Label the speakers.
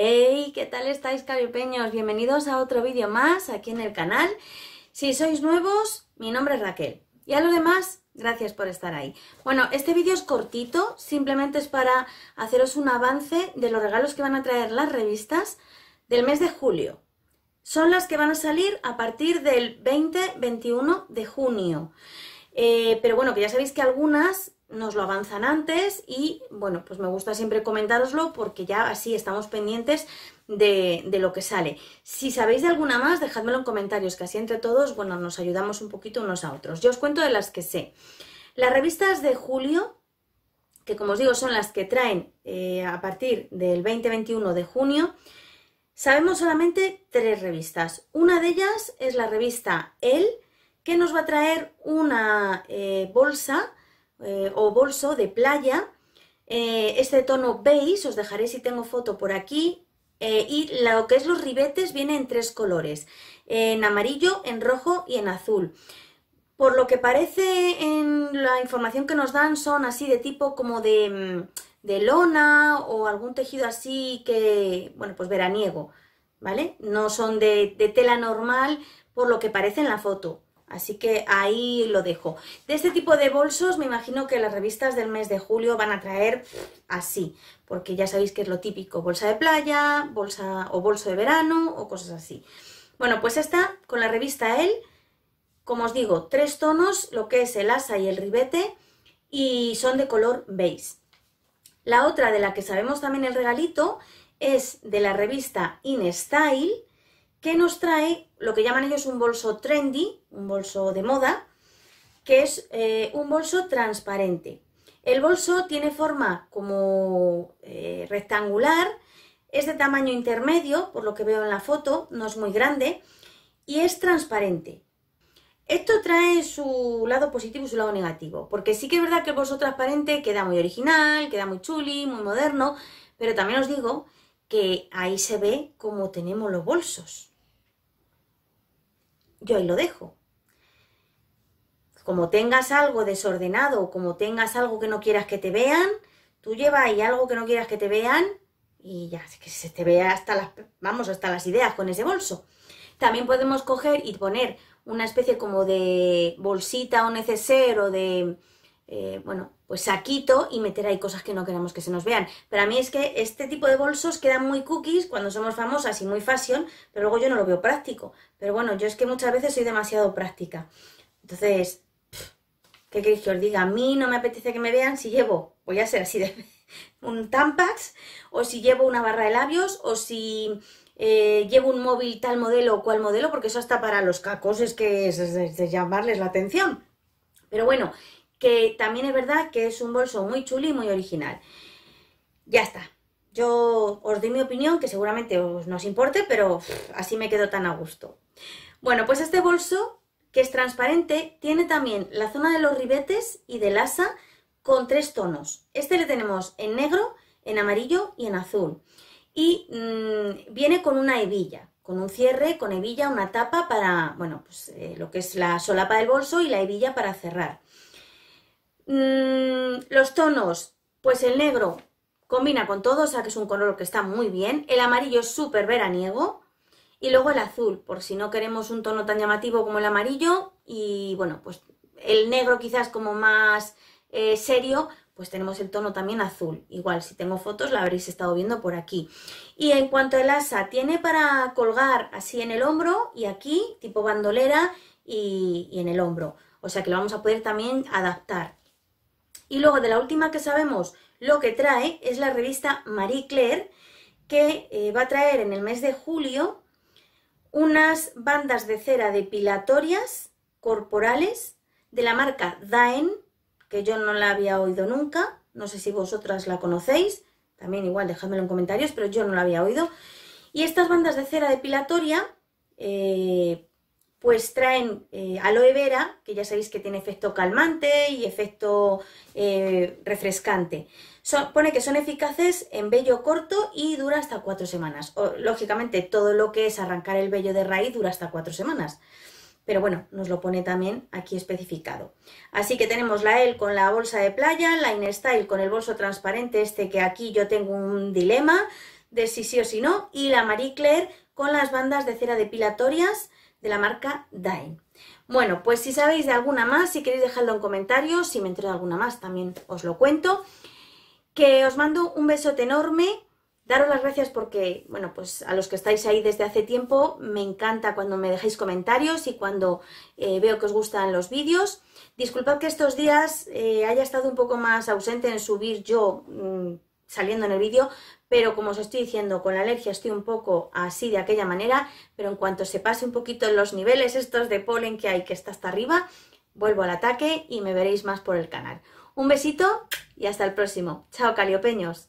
Speaker 1: ¡Hey! ¿Qué tal estáis, caripeños? Bienvenidos a otro vídeo más aquí en el canal. Si sois nuevos, mi nombre es Raquel. Y a lo demás, gracias por estar ahí. Bueno, este vídeo es cortito, simplemente es para haceros un avance de los regalos que van a traer las revistas del mes de julio. Son las que van a salir a partir del 20-21 de junio. Eh, pero bueno, que ya sabéis que algunas nos lo avanzan antes y bueno, pues me gusta siempre comentároslo porque ya así estamos pendientes de, lo que sale. Si sabéis de alguna más, dejadmelo en comentarios, que así entre todos, bueno, nos ayudamos un poquito unos a otros. Yo os cuento de las que sé. Las revistas de julio, que como os digo son las que traen eh, a partir del 20-21 de junio, sabemos solamente tres revistas. Una de ellas es la revista El, que nos va a traer una eh, bolsa eh, o bolso de playa, eh, este tono beige, os dejaré si tengo foto por aquí, y lo que es los ribetes viene en tres colores, en amarillo, en rojo y en azul. Por lo que parece en la información que nos dan son así de tipo como de, mm, lona o algún tejido así que, bueno, pues veraniego, ¿vale? No son de tela normal por lo que parece en la foto. Así que ahí lo dejo. De este tipo de bolsos me imagino que las revistas del mes de julio van a traer así, porque ya sabéis que es lo típico, bolsa de playa, bolsa o bolso de verano o cosas así. Bueno, pues esta con la revista él, como os digo, tres tonos, lo que es el asa y el ribete, y son de color beige. La otra de la que sabemos también el regalito es de la revista InStyle, que nos trae lo que llaman ellos un bolso trendy, un bolso de moda, que es eh, un bolso transparente. El bolso tiene forma como eh, rectangular, es de tamaño intermedio, por lo que veo en la foto, no es muy grande, y es transparente. Esto trae su lado positivo y su lado negativo, porque sí que es verdad que el bolso transparente queda muy original, queda muy chuli, muy moderno, pero también os digo que ahí se ve cómo tenemos los bolsos yo ahí lo dejo. Como tengas algo desordenado como tengas algo que no quieras que te vean, tú llevas ahí algo que no quieras que te vean y ya, que se te vea hasta las, vamos, hasta las ideas con ese bolso. También podemos coger y poner una especie como de bolsita o necesero de, eh, bueno, pues saquito y meter ahí cosas que no queremos que se nos vean. Pero a mí es que este tipo de bolsos quedan muy cookies cuando somos famosas y muy fashion, pero luego yo no lo veo práctico. Pero bueno, yo es que muchas veces soy demasiado práctica. Entonces, ¿qué queréis que os diga? A mí no me apetece que me vean si llevo, voy a ser así de un tampax, o si llevo una barra de labios, o si eh, llevo un móvil tal modelo o cual modelo, porque eso está para los cacos es que es, de llamarles la atención. Pero bueno, que también es verdad que es un bolso muy chulo y muy original. Ya está. Yo os doy mi opinión, que seguramente os, no os importe, pero así me quedo tan a gusto. Bueno, pues este bolso, que es transparente, tiene también la zona de los ribetes y del asa con tres tonos. Este le tenemos en negro, en amarillo y en azul. Y mm, viene con una hebilla, con un cierre, con hebilla, una tapa para, bueno, pues eh, lo que es la solapa del bolso y la hebilla para cerrar. Mm, los tonos, pues el negro combina con todo, o sea que es un color que está muy bien. El amarillo es súper veraniego. Y luego el azul, por si no queremos un tono tan llamativo como el amarillo. Y bueno, pues el negro quizás como más eh, serio, pues tenemos el tono también azul. Igual, si tengo fotos la habréis estado viendo por aquí. Y en cuanto al asa, tiene para colgar así en el hombro y aquí, tipo bandolera y, y en el hombro. O sea que lo vamos a poder también adaptar. Y luego de la última que sabemos lo que trae es la revista Marie Claire, que eh, va a traer en el mes de julio unas bandas de cera depilatorias corporales de la marca Daen, que yo no la había oído nunca, no sé si vosotras la conocéis, también igual dejadmelo en comentarios, pero yo no la había oído. Y estas bandas de cera depilatoria eh, pues traen eh, aloe vera, que ya sabéis que tiene efecto calmante y efecto eh, refrescante. pone que son eficaces en vello corto y dura hasta cuatro semanas. lógicamente, todo lo que es arrancar el vello de raíz dura hasta cuatro semanas. Pero bueno, nos lo pone también aquí especificado. Así que tenemos la L con la bolsa de playa, la InStyle con el bolso transparente, este que aquí yo tengo un dilema de si sí o si no, y la Marie Claire con las bandas de cera depilatorias de la marca Dain. Bueno, pues si sabéis de alguna más, si queréis dejarlo en comentarios, si me entero de alguna más también os lo cuento. Que os mando un besote enorme, daros las gracias porque, bueno, pues a los que estáis ahí desde hace tiempo, me encanta cuando me dejáis comentarios y cuando eh, veo que os gustan los vídeos. Disculpad que estos días eh, haya estado un poco más ausente en subir yo mm, saliendo en el vídeo, pero como os estoy diciendo, con la alergia estoy un poco así de aquella manera, pero en cuanto se pase un poquito los niveles estos de polen que hay, que está hasta arriba, vuelvo al ataque y me veréis más por el canal. Un besito y hasta el próximo. Chao, caliopeños.